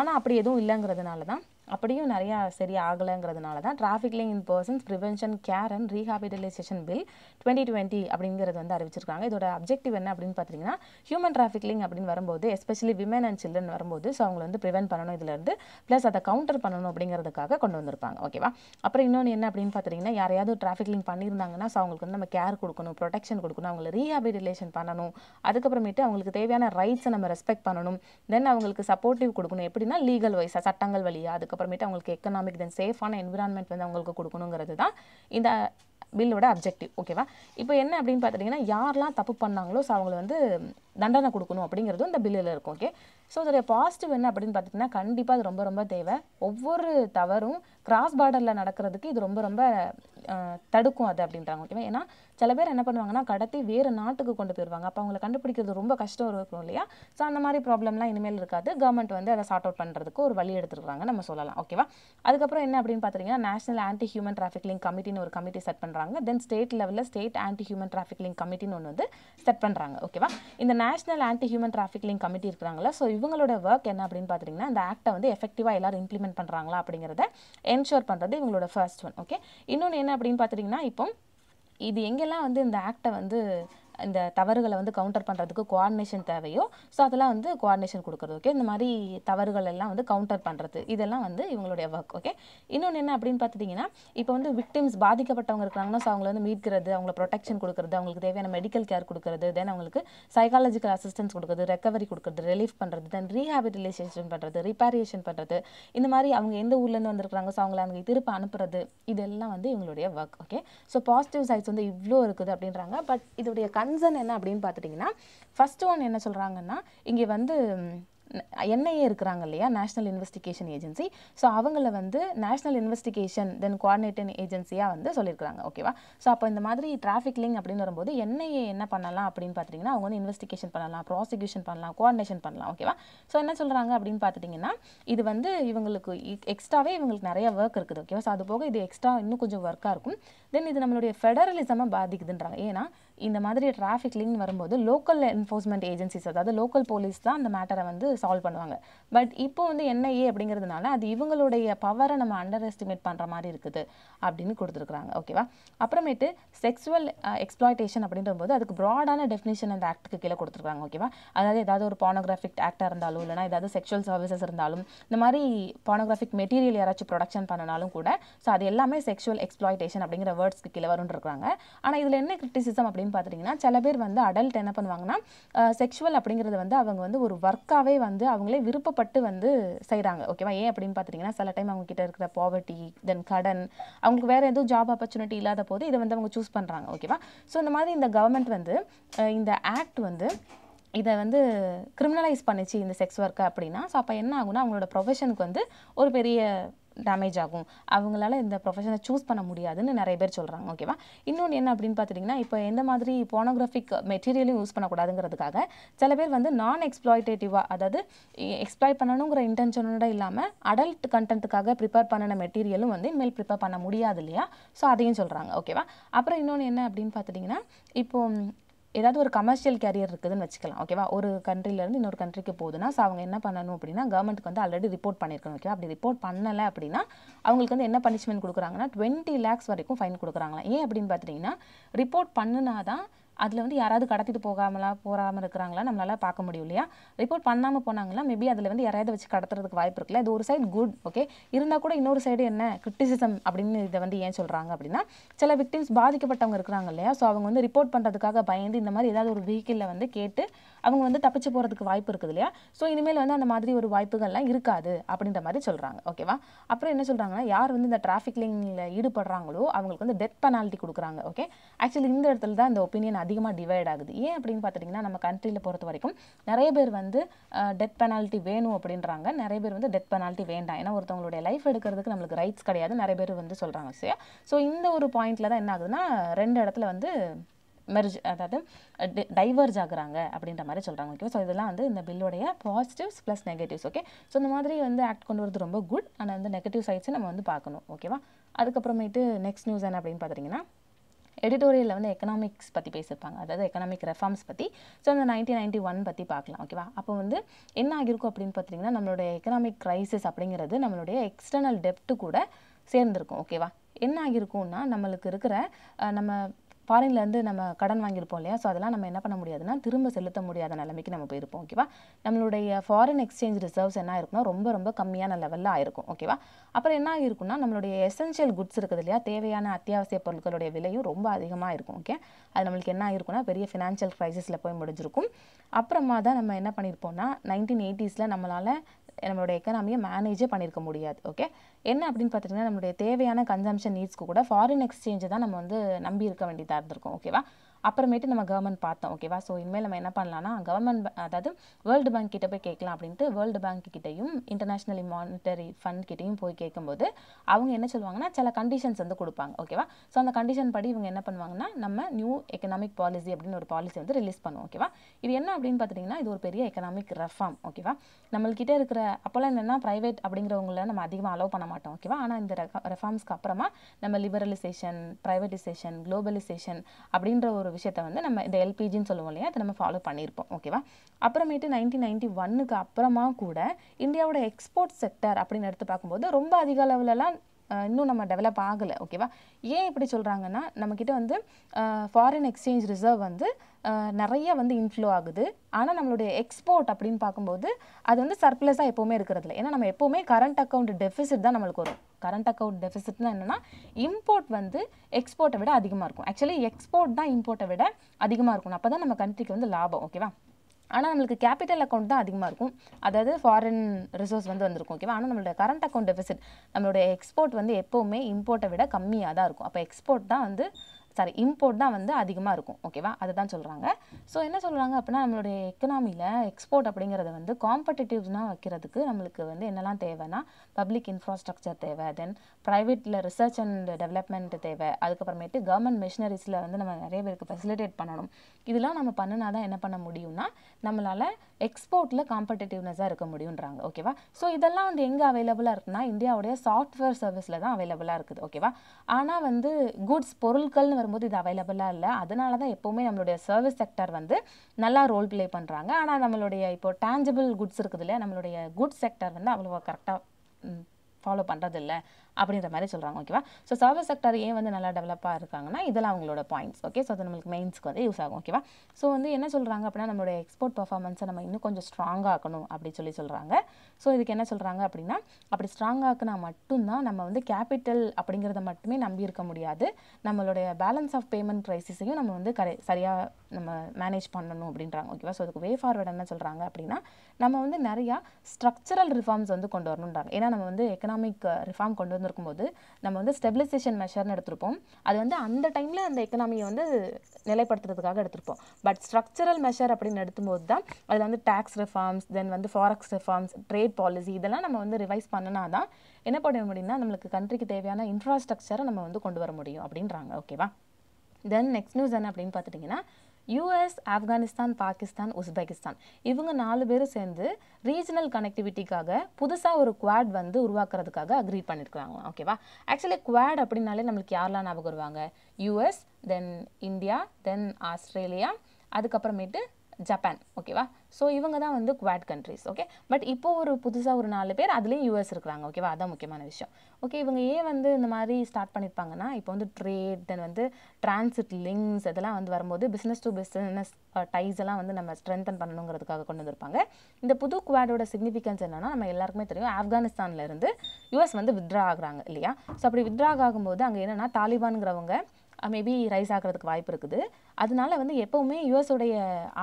ஆனால் அப்படி எதுவும் இல்லைங்கிறதுனால தான் அப்படியும் நிறையா சரி ஆகலைங்கிறதுனால தான் trafficking in persons prevention care and rehabilitation bill twenty twenty அப்படிங்கிறது வந்து அறிவிச்சிருக்காங்க இதோட அப்ஜெக்டிவ் என்ன அப்படின்னு பார்த்தீங்கன்னா ஹியூமன் டிராஃபிக்லிங் அப்படின்னு வரும்போது எஸ்பெஷலி விமன் அண்ட் சில்ட்ரன் வரும்போது ஸோ அவங்களை வந்து ப்ரிவென்ட் பண்ணணும் இதுலேருந்து ப்ளஸ் அதை கவுண்டர் பண்ணணும் அப்படிங்கிறதுக்காக கொண்டு வந்திருப்பாங்க ஓகேவா அப்புறம் இன்னொன்று என்ன அப்படின்னு பார்த்தீங்கன்னா யாரையாவது டிராஃபிக்லிங் பண்ணியிருந்தாங்கன்னா ஸோ அவங்களுக்கு வந்து நம்ம கேர் கொடுக்கணும் ப்ரொடெக்ஷன் கொடுக்கணும் அவங்கள ரீஹாபிட்டலேஷன் பண்ணணும் அதுக்கப்புறமேட்டு அவங்களுக்கு தேவையான ரைட்ஸை நம்ம ரெஸ்பெக்ட் பண்ணணும் தென் அவங்களுக்கு சப்போர்ட்டிவ் கொடுக்கணும் எப்படின்னா லீகல் வைஸாக சட்டங்கள் வழியாக அதுக்கப்புறம் அப்புறமேட்டு அவங்களுக்கு எக்கனாமிக் தென் சேஃபான என்விரான்மெண்ட் வந்து அவங்களுக்கு கொடுக்கணுங்கிறது தான் இந்த பில்லோட அப்ஜெக்டிவ் ஓகேவா இப்போ என்ன அப்படின்னு பார்த்துட்டிங்கன்னா யாரெல்லாம் தப்பு பண்ணாங்களோ ஸோ அவங்களை வந்து தண்டனை கொடுக்கணும் அப்படிங்கிறதும் இந்த பில்லில் இருக்கும் ஓகே ஸோ அதோடைய பாசிட்டிவ் என்ன அப்படின்னு பார்த்துட்டிங்கன்னா கண்டிப்பாக அது ரொம்ப ரொம்ப தேவை ஒவ்வொரு தவறும் கிராஸ் பார்டரில் நடக்கிறதுக்கு இது ரொம்ப ரொம்ப தடுக்கும் அது அப்படின்றாங்க ஓகேவா ஏன்னா சில பேர் என்ன பண்ணுவாங்கன்னா கடத்தி வேறு நாட்டுக்கு கொண்டு போயிடுவாங்க அப்போ அவங்கள கண்டுபிடிக்கிறது ரொம்ப கஷ்டம் இருக்கும் இல்லையா ஸோ அந்த மாதிரி ப்ராப்ளம்லாம் இனிமேல் இருக்காது கவர்மெண்ட் வந்து அதை சார்ட் அவுட் பண்ணுறதுக்கு ஒரு வழி எடுத்துருக்காங்க நம்ம சொல்லலாம் ஓகேவா அதுக்கப்புறம் என்ன அப்படின்னு பார்த்தீங்கன்னா நேஷனல் ஆன்டி ஹியூமன் டிராஃபிக்லிங் கமிட்டின்னு ஒரு கமிட்டி செட் பண்ணுறாங்க தென் ஸ்டேட் லெவலில் ஸ்டேட் ஆன்டி ஹியூமன் டிராஃபிக்லிங் கமிட்டின்னு ஒன்று வந்து செட் பண்ணுறாங்க ஓகேவா இந்த national anti human trafficking committee இருக்கிறாங்களா ஸோ இவங்களோட ஒர்க் என்ன அப்படின்னு பார்த்தீங்கன்னா இந்த ஆக்டை வந்து எஃபெக்டிவாக எல்லாரும் இம்ப்ளிமெண்ட் பண்ணுறாங்களா அப்படிங்கிறத என்ஷோர் பண்ணுறது இவங்களோட ஃபர்ஸ்ட் ஒன் ஓகே இன்னொன்று என்ன அப்படின்னு பார்த்துட்டிங்கன்னா இப்போ இது எங்கெல்லாம் வந்து இந்த ஆக்டை வந்து இந்த தவறுகளை வந்து கவுண்டர் பண்ணுறதுக்கு கோஆர்டினேஷன் தேவையோ ஸோ அதெல்லாம் வந்து கோஆர்டினேஷன் கொடுக்குறது ஓகே இந்த மாதிரி தவறுகள் எல்லாம் வந்து கவுண்டர் பண்ணுறது இதெல்லாம் வந்து இவங்களுடைய ஒர்க் ஓகே இன்னொன்று என்ன அப்படின்னு பார்த்துட்டிங்கன்னா இப்போ வந்து விக்டிம்ஸ் பாதிக்கப்பட்டவங்க இருக்கிறாங்கன்னா ஸோ அவங்கள வந்து மீட்கிறது அவங்களை ப்ரொடெக்ஷன் கொடுக்குறது அவங்களுக்கு தேவையான மெடிக்கல் கேர் கொடுக்குறது தென் அவங்களுக்கு சைக்காலஜிக்கல் அசிஸ்டன்ஸ் கொடுக்குறது ரெக்கவரி கொடுக்குறது ரிலீஃப் பண்ணுறது தென் ரீஹாபிட்டலைசேஷன் பண்ணுறது ரிப்பேரியேஷன் பண்ணுறது இந்த மாதிரி அவங்க எந்த ஊர்லேருந்து வந்திருக்காங்க ஸோ அவங்கள அங்கே திருப்ப அனுப்புறது இதெல்லாம் வந்து இவங்களுடைய work okay so positive sides வந்து இவ்வளோ இருக்குது அப்படின்றாங்க பட் இதோடைய கண் கன்சர்ன் என்ன அப்படின்னு பார்த்துட்டிங்கன்னா ஃபஸ்ட்டு ஒன் என்ன சொல்கிறாங்கன்னா இங்கே வந்து என்ஐஏ இருக்கிறாங்க இல்லையா நேஷ்னல் இன்வெஸ்டிகேஷன் ஏஜென்சி ஸோ அவங்கள வந்து நேஷ்னல் இன்வெஸ்டிகேஷன் தென் கோஆர்டினேட்டிங் ஏஜென்சியாக வந்து சொல்லியிருக்கிறாங்க ஓகேவா ஸோ அப்போ இந்த மாதிரி டிராஃபிக் லிங்க் அப்படின்னு வரும்போது என்ஐஏ என்ன பண்ணலாம் அப்படின்னு பார்த்தீங்கன்னா அவங்க வந்து இன்வெஸ்டிகேஷன் பண்ணலாம் ப்ராசிக்யூஷன் பண்ணலாம் கோஆர்டினேஷன் பண்ணலாம் ஓகேவா ஸோ என்ன சொல்கிறாங்க அப்படின்னு பார்த்துட்டிங்கன்னா இது வந்து இவங்களுக்கு எக்ஸ்ட்ராவே இவங்களுக்கு நிறைய ஒர்க் இருக்குது ஓகேவா ஸோ அது போக இது எக்ஸ்ட்ரா இன்னும் கொஞ்சம் ஒர்க்காக இருக்கும் தென் இது நம்மளுடைய ஃபெடரலிசமாக பாதிக்குதுன்றாங்க ஏன்னா இந்த மாதிரி டிராஃபிக் லிங்க் வரும்போது லோக்கல் என்ஃபோர்ஸ்மெண்ட் ஏஜென்சிஸ் அதாவது லோக்கல் போலீஸ் தான் அந்த மேட்டரை வந்து சால்வ் பண்ணுவாங்க பட் இப்போ வந்து என்ஐஏ அப்படிங்கிறதுனால அது இவங்களுடைய பவரை நம்ம அண்டர் எஸ்டிமேட் பண்ணுற மாதிரி இருக்குது அப்படின்னு கொடுத்துருக்குறாங்க ஓகேவா அப்புறமேட்டு செக்ஸுவல் எக்ஸ்ப்ளாய்டேஷன் அப்படின்ற போது அதுக்கு ப்ராடான டெஃபினேஷன் அந்த ஆக்ட்டுக்கு கீழே கொடுத்துருக்காங்க ஓகேவா அதாவது ஏதாவது ஒரு பானோகிராஃபிக் ஆக்டாக இருந்தாலும் இல்லைனா ஏதாவது செக்ஷுவல் சர்வீசஸ் இருந்தாலும் இந்த மாதிரி பானோகிராஃபிக் மெட்டீரியல் யாராச்சும் ப்ரொடக்ஷன் பண்ணனாலும் கூட ஸோ அது எல்லாமே செக்ஷுவல் எக்ஸ்ப்ளாய்டேஷன் அப்படிங்கிற வேர்ட்ஸ்க்கு கீழே வரும்னு இருக்காங்க ஆனால் இதில் என்ன கிரிட்டிசிசம் அப்படின்னு அப்படின்னு பார்த்துட்டிங்கன்னா சில பேர் வந்து அடல்ட் என்ன பண்ணுவாங்கன்னா செக்ஷுவல் அப்படிங்கிறது வந்து அவங்க வந்து ஒரு ஒர்க்காகவே வந்து அவங்களே விருப்பப்பட்டு வந்து செய்கிறாங்க ஓகேவா ஏன் அப்படின்னு பார்த்துட்டிங்கன்னா சில டைம் அவங்க கிட்ட இருக்கிற பாவர்ட்டி தென் கடன் அவங்களுக்கு வேறு எதுவும் ஜாப் ஆப்பர்ச்சுனிட்டி இல்லாத போது இதை வந்து அவங்க சூஸ் பண்ணுறாங்க ஓகேவா ஸோ இந்த மாதிரி இந்த கவர்மெண்ட் வந்து இந்த ஆக்ட் வந்து இதை வந்து கிரிமினலைஸ் பண்ணிச்சு இந்த செக்ஸ் ஒர்க்கை அப்படின்னா ஸோ அப்போ என்ன ஆகுனா அவங்களோட ப்ரொஃபஷனுக்கு வந்து ஒரு பெரிய டேமேஜ் ஆகும் அவங்களால இந்த ப்ரொஃபஷனை சூஸ் பண்ண முடியாதுன்னு நிறைய பேர் சொல்கிறாங்க ஓகேவா இன்னொன்று என்ன அப்படின்னு பார்த்துட்டிங்கன்னா இப்போ எந்த மாதிரி போனோகிராஃபிக் மெட்டீரியலையும் யூஸ் பண்ணக்கூடாதுங்கிறதுக்காக சில பேர் வந்து நான் எக்ஸ்ப்ளாய்டேட்டிவாக அதாவது எக்ஸ்ப்ளாய்ட் பண்ணணுங்கிற இன்டென்ஷனோட இல்லாமல் அடல்ட் கண்டென்ட்டுக்காக ப்ரிப்பேர் பண்ணின மெட்டீரியலும் வந்து இனிமேல் ப்ரிப்பேர் பண்ண முடியாது இல்லையா ஸோ அதையும் சொல்கிறாங்க ஓகேவா அப்புறம் இன்னொன்று என்ன அப்படின்னு பார்த்துட்டிங்கன்னா இப்போது ஏதாவது ஒரு கமர்ஷியல் கேரியர் இருக்குதுன்னு வச்சுக்கலாம் ஓகேவா ஒரு கண்ட்ரிலேருந்து இன்னொரு கண்ட்ரிக்கு போகுதுன்னா ஸோ அவங்க என்ன பண்ணணும் அப்படின்னா கவர்மெண்ட்டுக்கு வந்து ஆல்ரெடி ரிப்போர்ட் பண்ணியிருக்கணும் ஓகேவா அப்படி ரிப்போர்ட் பண்ணலை அப்படின்னா அவங்களுக்கு வந்து என்ன பனிஷ்மெண்ட் கொடுக்குறாங்கன்னா டுவெண்ட்டி லேக்ஸ் வரைக்கும் ஃபைன் கொடுக்குறாங்களா ஏன் அப்படின்னு பார்த்தீங்கன்னா ரிப்போர்ட் பண்ணுனா தான் அதில் வந்து யாராவது கடத்திட்டு போகாமலா போகாமல் இருக்கிறாங்களா நம்மளால் பார்க்க முடியும் இல்லையா ரிப்போர்ட் பண்ணாமல் போனாங்களா மேபி அதில் வந்து யாரையாவது வச்சு கடத்துறதுக்கு வாய்ப்பு இருக்குல்ல இது ஒரு சைடு குட் ஓகே இருந்தால் கூட இன்னொரு சைடு என்ன கிரிட்டிசிசம் அப்படின்னு இதை வந்து ஏன் சொல்கிறாங்க அப்படின்னா சில விக்டிம்ஸ் பாதிக்கப்பட்டவங்க இருக்கிறாங்க இல்லையா ஸோ அவங்க வந்து ரிப்போர்ட் பண்ணுறதுக்காக பயந்து இந்த மாதிரி ஏதாவது ஒரு வெஹிக்கிளில் வந்து கேட்டு அவங்க வந்து தப்பிச்சு போகிறதுக்கு வாய்ப்பு இருக்குது இல்லையா ஸோ இனிமேல் வந்து அந்த மாதிரி ஒரு வாய்ப்புகள்லாம் இருக்காது அப்படின்ற மாதிரி சொல்கிறாங்க ஓகேவா அப்புறம் என்ன சொல்கிறாங்கன்னா யார் வந்து இந்த டிராஃபிக் லிங்கில் ஈடுபடுறாங்களோ அவங்களுக்கு வந்து டெத் பெனால்ட்டி கொடுக்குறாங்க ஓகே ஆக்சுவலி இந்த இடத்துல தான் இந்த ஒப்பீனியன் அதிகமாக டிவைட் ஆகுது ஏன் அப்படின்னு பார்த்துட்டிங்கன்னா நம்ம கண்ட்ரியில் பொறுத்த வரைக்கும் நிறைய பேர் வந்து டெத் பெனால்ட்டி வேணும் அப்படின்றாங்க நிறைய பேர் வந்து டெத் பெனால்ட்டி வேண்டாம் ஏன்னா ஒருத்தவங்களுடைய லைஃப் எடுக்கிறதுக்கு நம்மளுக்கு ரைட்ஸ் கிடையாது நிறைய பேர் வந்து சொல்கிறாங்க சரியா ஸோ இந்த ஒரு பாயிண்டில் தான் என்ன ஆகுதுன்னா ரெண்டு இடத்துல வந்து மெர்ஜ் அதாவது டைவர்ஜ் ஆகுறாங்க அப்படின்ற மாதிரி சொல்கிறாங்க ஓகே ஸோ இதெல்லாம் வந்து இந்த பில்லுடைய positives plus negatives okay so இந்த மாதிரி வந்து ஆக்ட் கொண்டு வரது ரொம்ப குட் ஆனால் வந்து நெகட்டிவ் சைட்ஸை நம்ம வந்து பார்க்கணும் ஓகேவா அதுக்கப்புறமேட்டு நெக்ஸ்ட் நியூஸ் என்ன அப்படின்னு பார்த்தீங்கன்னா எடிட்டோரியலில் வந்து எக்கனாமிக்ஸ் பற்றி பேசியிருப்பாங்க அதாவது எக்கனாமிக் ரெஃபார்ம்ஸ் பற்றி ஸோ அந்த நைன்டீன் நைன்டி ஒன் பற்றி பார்க்கலாம் ஓகேவா அப்போ வந்து என்ன ஆகிருக்கும் அப்படின்னு பார்த்தீங்கன்னா நம்மளுடைய எக்கனாமிக் க்ரைசிஸ் அப்படிங்கிறது நம்மளுடைய எக்ஸ்டர்னல் டெப்ட்டு கூட சேர்ந்துருக்கும் ஓகேவா என்ன ஆகிருக்கும்னா நம்மளுக்கு இருக்கிற நம்ம ஃபாரின்லேருந்து நம்ம கடன் வாங்கியிருப்போம் இல்லையா ஸோ அதெல்லாம் நம்ம என்ன பண்ண முடியாதுன்னா திரும்ப செலுத்த முடியாத நிலைமைக்கு நம்ம போயிருப்போம் ஓகேவா நம்மளுடைய ஃபாரின் எக்ஸ்சேஞ்ச் ரிசர்வ்ஸ் என்ன இருக்குன்னா ரொம்ப ரொம்ப கம்மியான லெவலில் ஆயிருக்கும் ஓகேவா அப்புறம் என்ன ஆகிருக்குன்னா நம்மளுடைய எசென்ஷியல் குட்ஸ் இருக்குது இல்லையா தேவையான அத்தியாவசிய பொருட்களுடைய விலையும் ரொம்ப அதிகமாக இருக்கும் ஓகே அது நம்மளுக்கு என்ன ஆயிருக்குன்னா பெரிய ஃபினான்ஷியல் க்ரைசிஸில் போய் முடிஞ்சிருக்கும் அப்புறமா தான் நம்ம என்ன பண்ணியிருப்போம்னா நைன்டீன் எயிட்டிஸில் நம்மளால் நம்மளோட எக்கனாமியை மேனேஜே பண்ணியிருக்க முடியாது ஓகே என்ன அப்படின்னு பார்த்தீங்கன்னா நம்மளுடைய தேவையான கன்சம்ஷன் நீட்ஸ்க்கு கூட ஃபாரின் எக்ஸ்சேஞ்சை தான் நம்ம வந்து நம்பி இருக்க வேண்டியதாக இருந்திருக்கும் ஓகேவா அப்புறமேட்டு நம்ம கவர்மெண்ட் பார்த்தோம் ஓகேவா ஸோ இனிமேல் நம்ம என்ன பண்ணலாம்னா கவர்மெண்ட் அதாவது வேர்ல்டு பேங்க் கிட்ட போய் கேட்கலாம் அப்படின்ட்டு வேர்ல்டு பேங்க் கிட்டையும் இன்டர்நேஷ்னலி மானிட்டரி ஃபண்ட் கிட்டையும் போய் கேட்கும்போது அவங்க என்ன சொல்லுவாங்கன்னா சில கண்டிஷன்ஸ் வந்து கொடுப்பாங்க ஓகேவா ஸோ அந்த கண்டிஷன் படி இவங்க என்ன பண்ணுவாங்கன்னா நம்ம நியூ எக்கனாமிக் பாலிசி அப்படின்னு ஒரு பாலிசி வந்து ரிலீஸ் பண்ணுவோம் ஓகேவா இது என்ன அப்படின்னு பார்த்துட்டிங்கன்னா இது ஒரு பெரிய எக்கனாமிக் ரெஃபார்ம் ஓகேவா நம்மள்கிட்ட இருக்கிற அப்போல்லாம் என்னென்னா ப்ரைவேட் அப்படிங்கிறவங்கள நம்ம அதிகமாக அலோவ் பண்ண மாட்டோம் ஓகேவா ஆனால் இந்த ரெஃபார்ம்ஸ்க்கு அப்புறமா நம்ம லிபரலைசேஷன் ப்ரைவேட்டைசேஷன் குளோபலைசேஷன் அப்படின்ற ஒரு விஷயத்த வந்து நம்ம இந்த எல்பிஜின்னு சொல்லுவோம் இல்லையா அதை நம்ம ஃபாலோ பண்ணியிருப்போம் ஓகேவா அப்புறமேட்டு நைன்டீன் நைன்டி ஒன்னுக்கு அப்புறமா கூட இந்தியாவோட எக்ஸ்போர்ட் செக்டர் அப்படின்னு எடுத்து பார்க்கும்போது ரொம்ப அதிக அளவுலலாம் இன்னும் நம்ம டெவலப் ஆகலை ஓகேவா ஏன் இப்படி சொல்கிறாங்கன்னா நம்மக்கிட்ட வந்து ஃபாரின் எக்ஸ்சேஞ்ச் ரிசர்வ் வந்து நிறைய வந்து இன்ஃப்ளோ ஆகுது ஆனால் நம்மளுடைய எக்ஸ்போர்ட் அப்படின்னு பார்க்கும்போது அது வந்து சர்ப்ளஸாக எப்போவுமே இருக்கிறது இல்லை ஏன்னா நம்ம எப்போவுமே கரண்ட் அக்கௌண்ட் டெஃபிசிட் தான் நம்மளுக்கு வரும் கரண்ட் அக்கௌண்ட் டெஃபிசிட்னா என்னென்னா இம்போர்ட் வந்து எக்ஸ்போர்ட்டை விட அதிகமாக இருக்கும் ஆக்சுவலி எக்ஸ்போர்ட் தான் இம்போர்ட்டை விட அதிகமாக இருக்கும் அப்போ தான் நம்ம கண்ட்ரிக்கு வந்து லாபம் ஓகேவா ஆனால் நம்மளுக்கு கேபிட்டல் அக்கௌண்ட் தான் அதிகமாக இருக்கும் அதாவது ஃபாரின் ரிசோர்ஸ் வந்து வந்திருக்கும் ஓகேவா ஆனால் நம்மளோட கரண்ட் அக்கௌண்ட் டெபிசிட் நம்மளோட எக்ஸ்போர்ட் வந்து எப்போவுமே இம்போர்ட்டை விட கம்மியாக தான் இருக்கும் அப்போ எக்ஸ்போர்ட் தான் வந்து சாரி இம்போர்ட் தான் வந்து அதிகமாக இருக்கும் ஓகேவா அதை தான் சொல்கிறாங்க ஸோ என்ன சொல்கிறாங்க அப்படின்னா நம்மளுடைய எக்கனாமியில் எக்ஸ்போர்ட் அப்படிங்கிறத வந்து காம்படிட்டிவ்ஸ்னால் வைக்கிறதுக்கு நம்மளுக்கு வந்து என்னெல்லாம் தேவைன்னா பப்ளிக் இன்ஃப்ராஸ்ட்ரக்சர் தேவை தென் ப்ரைவேட்டில் ரிசர்ச் அண்ட் டெவலப்மெண்ட் தேவை அதுக்கப்புறமேட்டு கவர்மெண்ட் மிஷினரிஸில் வந்து நம்ம நிறைய பேருக்கு ஃபெசிலிட்டேட் பண்ணணும் இதெல்லாம் நம்ம பண்ணினா தான் என்ன பண்ண முடியும்னா நம்மளால் எக்ஸ்போர்ட்டில் காம்படிட்டிவ்னஸாக இருக்க முடியுன்றாங்க ஓகேவா ஸோ இதெல்லாம் வந்து எங்கே அவைலபிளாக இருக்குன்னா இந்தியாவுடைய சாஃப்ட்வேர் சர்வீஸில் தான் அவைலபிளாக இருக்குது ஓகேவா ஆனால் வந்து குட்ஸ் பொருட்கள்னு வரும்போது இது அவைலபிளாக இல்லை அதனால தான் எப்போவுமே நம்மளுடைய சர்வீஸ் செக்டர் வந்து நல்லா ரோல் ப்ளே பண்ணுறாங்க ஆனால் நம்மளுடைய இப்போ டேஞ்சபிள் குட்ஸ் இருக்குது இல்லையா நம்மளுடைய குட்ஸ் செக்டர் வந்து அவ்வளோ கரெக்டாக ஃபாலோ பண்ணுறதில்ல அப்படின்ற மாதிரி சொல்கிறாங்க ஓகேவா ஸோ சர்வீஸ் செக்டர் ஏன் வந்து நல்லா டெவலப்பாக இருக்காங்கன்னா இதெல்லாம் அவங்களோட பாயிண்ட்ஸ் ஓகே ஸோ அது நம்மளுக்கு மெயின்ஸ்க்கு வந்து யூஸ் ஆகும் ஓகேவா ஸோ வந்து என்ன சொல்கிறாங்க அப்படின்னா நம்மளோட எக்ஸ்போர்ட் பர்ஃபார்மன்ஸை நம்ம இன்னும் கொஞ்சம் ஸ்ட்ராங்காக ஆக்கணும் அப்படின்னு சொல்லி சொல்கிறாங்க ஸோ இதுக்கு என்ன சொல்கிறாங்க அப்படின்னா அப்படி ஸ்ட்ராங் ஆக்குனா மட்டும்தான் நம்ம வந்து கேபிட்டல் அப்படிங்கிறத மட்டுமே நம்பி இருக்க முடியாது நம்மளுடைய பேலன்ஸ் ஆஃப் பேமெண்ட் ப்ரைஸஸையும் நம்ம வந்து கரை சரியாக நம்ம மேனேஜ் பண்ணணும் அப்படின்றாங்க ஓகேவா ஸோ அதுக்கு வே ஃபார்வர்ட் என்ன சொல்கிறாங்க அப்படின்னா நம்ம வந்து நிறையா ஸ்ட்ரக்சரல் ரிஃபார்ம்ஸ் வந்து கொண்டு வரணுன்றாங்க ஏன்னா நம்ம வந்து எக்கனாமிக் ரிஃபார்ம் uh, கொண்டு வந்து நடந்திருக்கும் போது நம்ம வந்து ஸ்டெபிலைசேஷன் மெஷர்னு எடுத்திருப்போம் அது வந்து அந்த டைமில் அந்த எக்கனாமியை வந்து நிலைப்படுத்துறதுக்காக எடுத்திருப்போம் பட் ஸ்ட்ரக்சரல் மெஷர் அப்படின்னு எடுத்தும்போது தான் அதில் வந்து டேக்ஸ் ரிஃபார்ம்ஸ் தென் வந்து ஃபாரக்ஸ் ரிஃபார்ம்ஸ் ட்ரேட் பாலிசி இதெல்லாம் நம்ம வந்து ரிவைஸ் பண்ணினா தான் என்ன பண்ண முடியும்னா நம்மளுக்கு கண்ட்ரிக்கு தேவையான இன்ஃப்ராஸ்ட்ரக்சரை நம்ம வந்து கொண்டு வர முடியும் அப்படின்றாங்க ஓகேவா தென் நெக்ஸ்ட் நியூஸ் என்ன அப்படின்னு பார்த்துட்டிங்கன்னா யூஎஸ் ஆப்கானிஸ்தான் பாகிஸ்தான் உஸ்பெகிஸ்தான் இவங்க நாலு பேரும் சேர்ந்து ரீஜனல் கனெக்டிவிட்டிக்காக புதுசாக ஒரு குவாட் வந்து உருவாக்குறதுக்காக அக்ரி பண்ணியிருக்காங்க ஓகேவா ஆக்சுவலி குவாட் அப்படின்னாலே நம்மளுக்கு யாரெல்லாம் ஞாபகம் வருவாங்க US then India then Australia அதுக்கப்புறமேட்டு ஜப்பான் ஓகேவா ஸோ இவங்க தான் வந்து குவாட் கண்ட்ரிஸ் ஓகே பட் இப்போது ஒரு புதுசாக ஒரு நாலு பேர் அதுலேயும் யூஎஸ் இருக்கிறாங்க ஓகேவா அதான் முக்கியமான விஷயம் ஓகே இவங்க ஏன் வந்து இந்த மாதிரி ஸ்டார்ட் பண்ணியிருப்பாங்கன்னா இப்போ வந்து ட்ரேட் தென் வந்து டிரான்சிட் லிங்க்ஸ் இதெல்லாம் வந்து வரும்போது பிஸ்னஸ் டு பிஸ்னஸ் டைஸ் எல்லாம் வந்து நம்ம ஸ்ட்ரென்தன் பண்ணணுங்கிறதுக்காக கொண்டு வந்திருப்பாங்க இந்த புது குவாடோட சிக்னிஃபிகன்ஸ் என்னென்னா நம்ம எல்லாருக்குமே தெரியும் ஆப்கானிஸ்தான்லேருந்து யூஎஸ் வந்து வித்ரா ஆகுறாங்க இல்லையா ஸோ அப்படி வித்ரா ஆகும்போது அங்கே என்னென்னா தாலிபான்கிறவங்க மேபி ரைஸ் ஆகிறதுக்கு வாய்ப்பு இருக்குது அதனால வந்து எப்போவுமே யூஎஸோடைய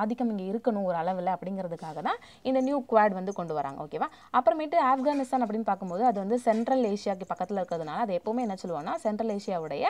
ஆதிக்கம் இங்கே இருக்கணும் ஒரு அளவில் அப்படிங்கிறதுக்காக தான் இந்த நியூ குவாட் வந்து கொண்டு வராங்க ஓகேவா அப்புறமேட்டு ஆப்கானிஸ்தான் அப்படின்னு பார்க்கும்போது அது வந்து சென்ட்ரல் ஏஷியாக்கு பக்கத்தில் இருக்கிறதுனால அது எப்போவுமே என்ன சொல்லுவோம்னா சென்ட்ரல் ஏஷியாவுடைய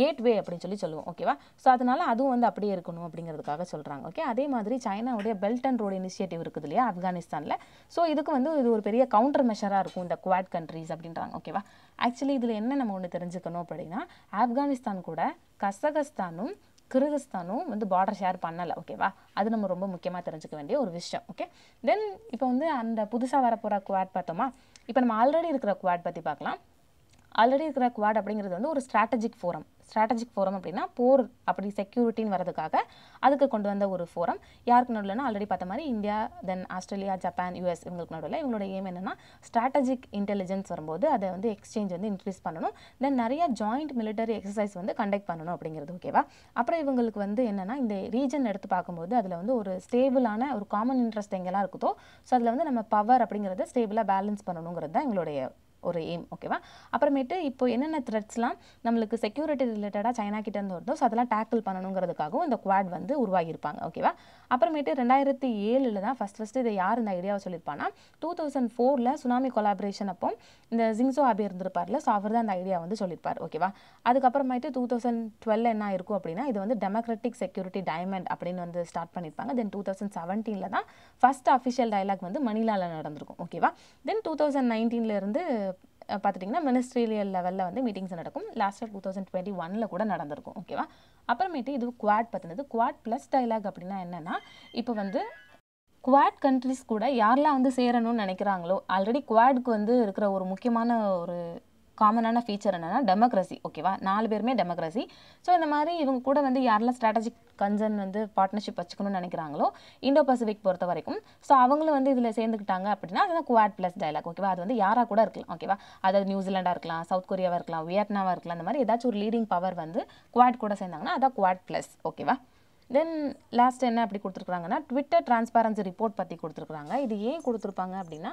கேட்வே அப்படின்னு சொல்லி சொல்லுவோம் ஓகேவா ஸோ அதனால அதுவும் வந்து அப்படியே இருக்கணும் அப்படிங்கிறதுக்காக சொல்கிறாங்க ஓகே அதே மாதிரி சைனாவுடைய பெல்ட் அண்ட் ரோடு இனிஷியேட்டிவ் இருக்குது இல்லையா ஆப்கானிஸ்தானில் ஸோ இதுக்கு வந்து இது ஒரு பெரிய கவுண்டர் மெஷராக இருக்கும் இந்த குவாட் கண்ட்ரிஸ் அப்படின்றாங்க ஓகேவா ஆக்சுவலி இதில் என்ன நம்ம ஒன்று தெரிஞ்சுக்கணும் அப்படின்னா ஆப்கானிஸ்தான் கூட கசகஸ்தானும் கிர்கிஸ்தானும் வந்து பார்டர் ஷேர் பண்ணலை ஓகேவா அது நம்ம ரொம்ப முக்கியமாக தெரிஞ்சுக்க வேண்டிய ஒரு விஷயம் ஓகே தென் இப்போ வந்து அந்த புதுசாக வரப்போகிற குவாட் பார்த்தோமா இப்போ நம்ம ஆல்ரெடி இருக்கிற குவாட் பற்றி பார்க்கலாம் ஆல்ரெடி இருக்கிற குவாட் அப்படிங்கிறது வந்து ஒரு ஸ்ட்ராட்டஜிக் ஃபோரம் ஸ்ட்ராட்டஜிக் ஃபோரம் அப்படின்னா போர் அப்படி செக்யூரிட்டின்னு வரதுக்காக அதுக்கு கொண்டு வந்த ஒரு ஃபோரம் யாருக்கு நடுவில்னா ஆல்ரெடி பார்த்த மாதிரி India then Australia Japan US இவங்களுக்கு நடுவில் இவங்களோட ஏம் என்னென்னா ஸ்ட்ராட்டஜிக் இன்டெலிஜென்ஸ் வரும்போது அதை வந்து எக்ஸ்சேஞ்ச் வந்து இன்க்ரீஸ் பண்ணணும் தென் நிறைய ஜாயிண்ட் மிலிட்டரி எக்ஸசைஸ் வந்து கண்டக்ட் பண்ணணும் அப்படிங்கிறது ஓகேவா அப்புறம் இவங்களுக்கு வந்து என்னென்னா இந்த ரீஜன் எடுத்து பார்க்கும்போது அதில் வந்து ஒரு ஸ்டேபிளான ஒரு காமன் இன்ட்ரெஸ்ட் எங்கெல்லாம் இருக்குதோ ஸோ அதில் வந்து நம்ம பவர் அப்படிங்கிறத ஸ்டேபிளாக பேலன்ஸ் பண்ணணுங்கிறது தான் எங்களுடைய ஒரு எய்ம் ஓகேவா அப்புறமேட்டு இப்போ என்னென்ன த்ரெட்ஸ்லாம் நம்மளுக்கு செக்யூரிட்டி ரிலேட்டடாக சைனா இருந்து வருதோ ஸோ அதெல்லாம் டேக்கிள் பண்ணணுங்கிறதுக்காகவும் இந்த குவாட் வந்து உருவாகியிருப்பாங்க ஓகேவா அப்புறமேட்டு ரெண்டாயிரத்தி ஏழில் தான் ஃபஸ்ட் ஃபஸ்ட்டு இதை யார் இந்த ஐடியாவை சொல்லியிருப்பான்னா டூ தௌசண்ட் ஃபோரில் சுனாமி கொலாபரேஷன் அப்போ இந்த ஜிங்ஸோ ஆபி இருந்திருப்பார்ல ஸோ அவர் தான் அந்த ஐடியா வந்து சொல்லியிருப்பார் ஓகேவா அதுக்கப்புறமேட்டு டூ தௌசண்ட் டுவெல் என்ன இருக்கும் அப்படின்னா இது வந்து டெமோக்ராட்டிக் செக்யூரிட்டி டைமண்ட் அப்படின்னு வந்து ஸ்டார்ட் பண்ணியிருப்பாங்க தென் டூ தௌசண்ட் செவன்டீனில் தான் ஃபஸ்ட் அஃபிஷியல் டைலாக் வந்து மணிலாவில் நடந்திருக்கும் ஓகேவா தென் டூ தௌசண்ட் நைன்டீன்லேருந்து பார்த்துட்டிங்கன்னா மினிஸ்ட்ரியல் லெவலில் வந்து மீட்டிங்ஸ் நடக்கும் last year two thousand twenty ஒனில் கூட நடந்திருக்கும் ஓகேவா அப்புறமேட்டு இது குவாட் பற்றினது குவாட் ப்ளஸ் டைலாக் அப்படின்னா என்னென்னா இப்போ வந்து குவாட் கண்ட்ரிஸ் கூட யாரெல்லாம் வந்து சேரணும்னு நினைக்கிறாங்களோ ஆல்ரெடி குவாட்க்கு வந்து இருக்கிற ஒரு முக்கியமான ஒரு காமனான ஃபீச்சர் என்னென்னா டெமோக்ரஸி ஓகேவா நாலு பேருமே டெமோக்ரஸி ஸோ இந்த மாதிரி இவங்க கூட வந்து யாரெல்லாம் ஸ்ட்ராட்டஜிக் கன்சர்ன் வந்து பார்ட்னர்ஷிப் வச்சுக்கணும்னு நினைக்கிறாங்களோ இண்டோ பசிபிக் பொறுத்த வரைக்கும் ஸோ அவங்களும் வந்து இதில் சேர்ந்துக்கிட்டாங்க அப்படின்னா அதுதான் குவாட் ப்ளஸ் டைலாக் ஓகேவா அது வந்து யாராக கூட இருக்கலாம் ஓகேவா அதாவது நியூசிலாண்டாக இருக்கலாம் சவுத் கொரியாவாக இருக்கலாம் வியட்நாமாக இருக்கலாம் அந்த மாதிரி ஏதாச்சும் ஒரு லீடிங் பவர் வந்து குவாட் கூட சேர்ந்தாங்கன்னா அதான் குவாட் ப்ளஸ் ஓகேவா தென் லாஸ்ட் என்ன அப்படி கொடுத்துருக்குறாங்கன்னா ட்விட்டர் டிரான்ஸ்பரன்சி ரிப்போர்ட் பற்றி கொடுத்துருக்குறாங்க இது ஏன் கொடுத்துருப்பாங்க அப்படின்னா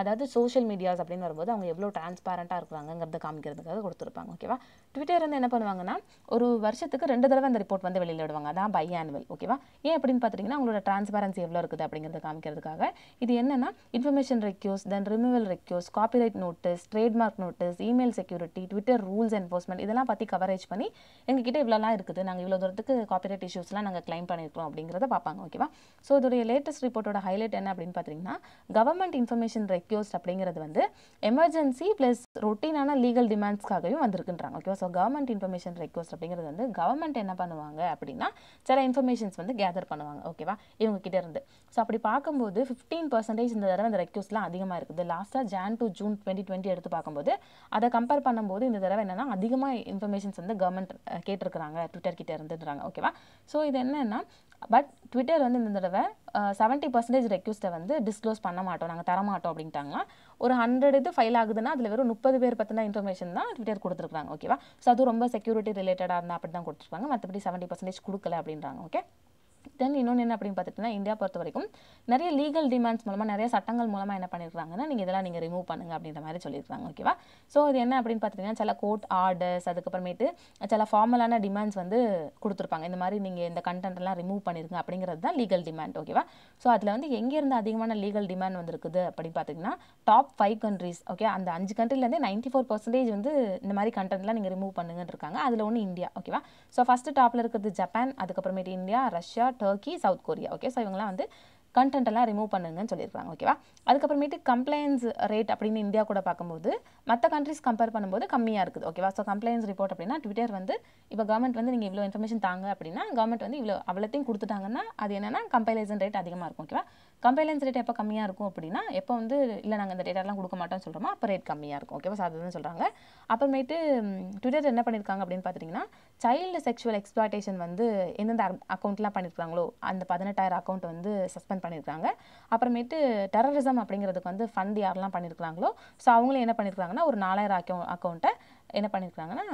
அதாவது சோஷியல் மீடியாஸ் அப்படின்னு வரும்போது அவங்க எவ்வளோ டிரான்ஸ்பேரண்ட்டாக இருக்கிறாங்கிறத காமிக்கிறதுக்காக கொடுத்துருப்பாங்க ஓகேவா ட்விட்டர் வந்து என்ன பண்ணுவாங்கன்னா ஒரு வருஷத்துக்கு ரெண்டு தடவை அந்த ரிப்போர்ட் வந்து வெளியில் விடுவாங்க அதான் பை ஆனுவல் ஓகேவா ஏன் அப்படின்னு பார்த்தீங்கன்னா அவங்களோட டிரான்ஸ்பேரன்சி எவ்வளோ இருக்குது அப்படிங்கிறத காமிக்கிறதுக்காக இது என்னென்னா information request then removal request copyright notice trademark notice email security Twitter rules enforcement இதெல்லாம் பற்றி கவரேஜ் பண்ணி எங்ககிட்ட இவ்வளோலாம் இருக்குது நாங்கள் இவ்வளோ தூரத்துக்கு காப்பிரைட் இஷ்யூஸ்லாம் நாங்கள் கிளைம் பண்ணியிருக்கோம் அப்படிங்கிறத பார்ப்பாங்க ஓகேவா ஸோ இதோடைய லேட்டஸ்ட் ரிப்போர்ட்டோட ஹைலைட் என்ன அப்படின்னு பார்த்தீங்கன்னா கவர்மெண்ட் இன்ஃபர்மேஷன் ரெக்யூஸ்ட் அப்படிங்கிறது வந்து எமர்ஜென்சி ப்ளஸ் ரொட்டீனான லீகல் டிமாண்ட்ஸ்க்காகவும் வந்திருக்குன்றாங்க ஓகேவா ஸோ கவர்மெண்ட் இன்ஃபர்மேஷன் ரெக்வஸ்ட் அப்படிங்கிறது வந்து கவர்மெண்ட் என்ன பண்ணுவாங்க அப்படின்னா சில இன்ஃபர்மேஷன்ஸ் வந்து கேதர் பண்ணுவாங்க ஓகேவா இவங்க கிட்ட இருந்து ஸோ அப்படி பார்க்கும்போது ஃபிஃப்டீன் பர்சன்டேஜ் இந்த தடவை அந்த ரெக்யூஸ்ட்லாம் அதிகமாக இருக்குது லாஸ்ட்டாக Jan to June twenty twenty எடுத்து பார்க்கும்போது அதை கம்பேர் பண்ணும்போது இந்த தடவை என்னென்னா அதிகமாக இன்ஃபர்மேஷன்ஸ் வந்து கவர்மெண்ட் கேட்டிருக்கிறாங்க ட்விட்டர் கிட்டே இருந்துன்றாங்க ஓகேவா ஸோ இது என்னென்னா பட் ட்விட்டர் வந்து இந்த தடவை செவன்ட்டி பர்சன்டேஜ் ரெக்யூஸ்ட்டை வந்து டிஸ்க்ளோஸ் பண்ண மாட்டோம் நாங்கள் தரமாட்டோம் அப்படின்ட்டாங்க ஒரு ஹண்ட்ரட் இது ஃபைல் ஆகுதுன்னா அதில் வெறும் முப்பது பேர் பற்றின இன்ஃபர்மேஷன் தான் ட்விட்டர் கொடுத்துருக்காங்க ஓகேவா ஸோ அது ரொம்ப செக்யூரிட்டி ரிலேட்டடாக இருந்தால் அப்படி தான் கொடுத்துருக்காங்க மற்றபடி செவன்ட்டி பர்சன்டேஜ் கொடுக்கல அப்படின்றாங்க ஓகே தென் இன்னொன்று என்ன அப்படின்னு பார்த்துட்டிங்கன்னா இந்தியா பொறுத்த வரைக்கும் நிறைய லீகல் டிமாண்ட்ஸ் மூலமாக நிறைய சட்டங்கள் மூலமாக என்ன பண்ணியிருக்காங்கன்னா நீங்கள் இதெல்லாம் நீங்கள் ரிமூவ் பண்ணுங்க அப்படின்ற மாதிரி சொல்லியிருக்காங்க ஓகேவா ஸோ இது என்ன அப்படின்னு பார்த்துட்டிங்கன்னா சில கோர்ட் ஆர்டர்ஸ் அதுக்கப்புறமேட்டு சில ஃபார்மலான டிமாண்ட்ஸ் வந்து கொடுத்துருப்பாங்க இந்த மாதிரி நீங்கள் இந்த கண்டென்ட்லாம் ரிமூவ் பண்ணிருங்க அப்படிங்கிறது தான் லீகல் டிமாண்ட் ஓகேவா ஸோ அதில் வந்து எங்கேருந்து அதிகமான லீகல் டிமாண்ட் வந்துருக்குது அப்படின்னு பார்த்தீங்கன்னா டாப் ஃபைவ் கண்ட்ரீஸ் ஓகே அந்த அஞ்சு கண்ட்ரிலேருந்து நைன்ட்டி ஃபோர் பர்சன்டேஜ் வந்து இந்த மாதிரி கண்டென்ட்லாம் நீங்கள் ரிமூவ் பண்ணுங்கன்னு இருக்காங்க அதில் ஒன்று இந்தியா ஓகேவா ஸோ ஃபஸ்ட்டு டாப்பில் இருக்கிறது ஜப்பான் அதுக்கப்புறமேட்டு India Russia Turkey south Korea okay so இவங்களாம் வந்து கண்டென்ட் எல்லாம் ரிமூவ் பண்ணுங்கன்னு சொல்லியிருக்காங்க ஓகேவா அதுக்கப்புறமேட்டு கம்ப்ளைன்ஸ் ரேட் அப்படின்னு இந்தியா கூட பார்க்கும்போது மற்ற கண்ட்ரிஸ் கம்பேர் பண்ணும்போது கம்மியாக இருக்குது ஓகேவா ஸோ கம்ப்ளைன்ஸ் ரிப்போர்ட் அப்படின்னா ட்விட்டர் வந்து இப்போ கவர்மெண்ட் வந்து நீங்கள் இவ்வளோ இன்ஃபர்மேஷன் தாங்க அப்படின்னா கவர்மெண்ட் வந்து இவ்வளோ அவ்வளோத்தையும் கொடுத்துட்டாங்கன்னா அது என்னென்னா கம்பைலேஷன் ரேட் அதிகமாக இருக்கும் ஓகேவா கம்பைலன்ஸ் ரேட் எப்போ கம்மியாக இருக்கும் அப்படின்னா எப்போ வந்து இல்லை நாங்கள் இந்த டேட்டாலாம் கொடுக்க மாட்டோம் சொல்கிறோமா அப்போ ரேட் கம்மியாக இருக்கும் ஓகேவா அதுதான் சொல்கிறாங்க அப்புறமேட்டு ட்விட்டர் என்ன பண்ணியிருக்காங்க அப்படின்னு பார்த்தீங்கன்னா சைல்டு செக்ஷுவல் எக்ஸ்பிளாட்டேஷன் வந்து எந்தெந்த அக்கௌண்ட்லாம் பண்ணியிருக்காங்களோ அந்த பதினெட்டாயிரம் அக்கௌண்ட் வந்து சஸ்பெண்ட் பண்ணியிருக்காங்க அப்புறமேட்டு டெரரிசம் அப்படிங்கிறதுக்கு வந்து ஃபண்ட் யாரெல்லாம் பண்ணியிருக்காங்களோ ஸோ அவங்களும் என்ன பண்ணியிருக்காங்கன்னா ஒரு நாலாயிரம் அக்கௌ அக்கௌண்ட்டை என்ன பண்ணியிருக்காங்கன்னா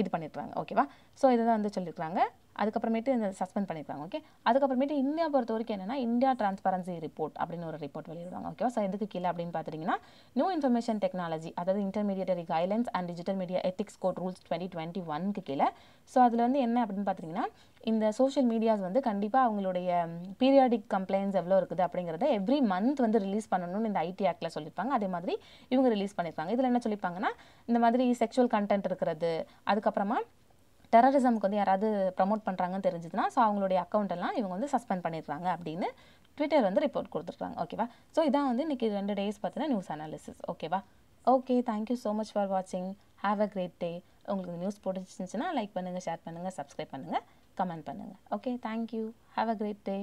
இது பண்ணியிருக்காங்க ஓகேவா ஸோ இதை தான் வந்து சொல்லியிருக்காங்க அதுக்கப்புறமேட்டு இந்த சஸ்பெண்ட் பண்ணியிருப்பாங்க ஓகே அதுக்கப்புறமேட்டு இந்தியா பொறுத்த வரைக்கும் என்னென்னா இந்தியா டிரான்ஸ்பரன்சி ரிப்போர்ட் அப்படின்னு ஒரு ரிப்போர்ட் வெளியிடுவாங்க ஓகேவா ஸோ எதுக்கு கீழே அப்படின்னு பார்த்தீங்கன்னா நியூ இன்ஃபர்மேஷன் டெக்னாலஜி அதாவது intermediary guidelines and digital media ethics code rules twenty twenty ஒன்க்கு கீழே ஸோ அதில் வந்து என்ன அப்படின்னு பார்த்தீங்கன்னா இந்த சோஷியல் மீடியாஸ் வந்து கண்டிப்பாக அவங்களுடைய பீரியாடிக் கம்ப்ளைண்ட்ஸ் எவ்வளோ இருக்குது அப்படிங்கிறத எவ்ரி மந்த் வந்து ரிலீஸ் பண்ணணும்னு இந்த ஐடி ஆக்டில் சொல்லியிருப்பாங்க அதே மாதிரி இவங்க ரிலீஸ் பண்ணியிருப்பாங்க இதில் என்ன சொல்லியிருப்பாங்கன்னா இந்த மாதிரி செக்ஷுவல் கண்டென்ட் இருக்கிறது அதுக்கப்புறமா டெரரிசம்க்கு வந்து யாராவது ப்ரமோட் பண்ணுறாங்கன்னு தெரிஞ்சதுன்னா ஸோ அவங்களுடைய அக்கௌண்ட்டெல்லாம் இவங்க வந்து சஸ்பெண்ட் பண்ணிடுறாங்க அப்படின்னு ட்விட்டர் வந்து ரிப்போர்ட் கொடுத்துருக்காங்க ஓகேவா ஸோ இதான் வந்து இன்றைக்கி ரெண்டு டேஸ் பார்த்தினா நியூஸ் அனாலிசிஸ் ஓகேவா okay thank you so much for வாட்சிங் ஹாவ் அ கிரேட் டே உங்களுக்கு நியூஸ் போட்டுச்சுன்னா லைக் பண்ணுங்கள் ஷேர் பண்ணுங்கள் சப்ஸ்கிரைப் பண்ணுங்கள் கமெண்ட் பண்ணுங்கள் okay thank you have a great day